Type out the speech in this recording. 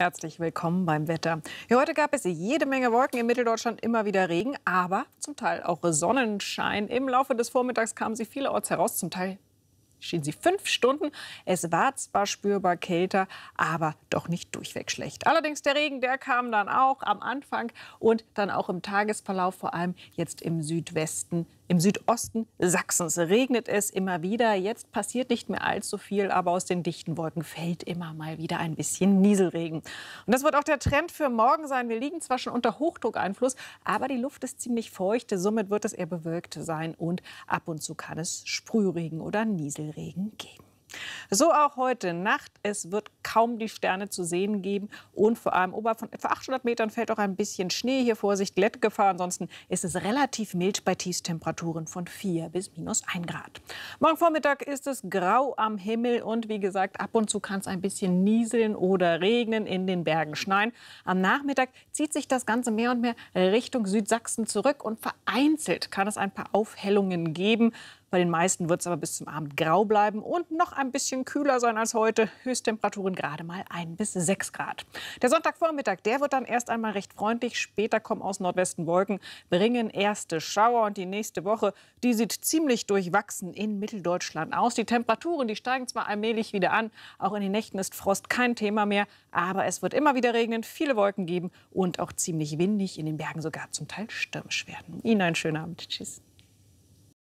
Herzlich willkommen beim Wetter. Ja, heute gab es jede Menge Wolken in Mitteldeutschland, immer wieder Regen, aber zum Teil auch Sonnenschein. Im Laufe des Vormittags kamen sie vielerorts heraus, zum Teil schienen sie fünf Stunden. Es war zwar spürbar kälter, aber doch nicht durchweg schlecht. Allerdings der Regen, der kam dann auch am Anfang und dann auch im Tagesverlauf, vor allem jetzt im Südwesten im Südosten Sachsens regnet es immer wieder. Jetzt passiert nicht mehr allzu viel, aber aus den dichten Wolken fällt immer mal wieder ein bisschen Nieselregen. Und das wird auch der Trend für morgen sein. Wir liegen zwar schon unter Hochdruckeinfluss, aber die Luft ist ziemlich feucht. Somit wird es eher bewölkt sein und ab und zu kann es Sprühregen oder Nieselregen Regen geben. So auch heute Nacht. Es wird kaum die Sterne zu sehen geben. Und vor allem oberhalb von etwa 800 Metern fällt auch ein bisschen Schnee. Hier Vorsicht, Glättgefahr. Ansonsten ist es relativ mild bei Tiefstemperaturen von 4 bis minus 1 Grad. Morgen Vormittag ist es grau am Himmel. Und wie gesagt, ab und zu kann es ein bisschen nieseln oder regnen, in den Bergen schneien. Am Nachmittag zieht sich das Ganze mehr und mehr Richtung Südsachsen zurück. Und vereinzelt kann es ein paar Aufhellungen geben. Bei den meisten wird es aber bis zum Abend grau bleiben und noch ein bisschen kühler sein als heute. Höchsttemperaturen gerade mal 1 bis 6 Grad. Der Sonntagvormittag, der wird dann erst einmal recht freundlich. Später kommen aus Nordwesten Wolken, bringen erste Schauer. Und die nächste Woche, die sieht ziemlich durchwachsen in Mitteldeutschland aus. Die Temperaturen, die steigen zwar allmählich wieder an. Auch in den Nächten ist Frost kein Thema mehr. Aber es wird immer wieder regnen, viele Wolken geben und auch ziemlich windig. In den Bergen sogar zum Teil stürmisch werden. Ihnen einen schönen Abend. Tschüss.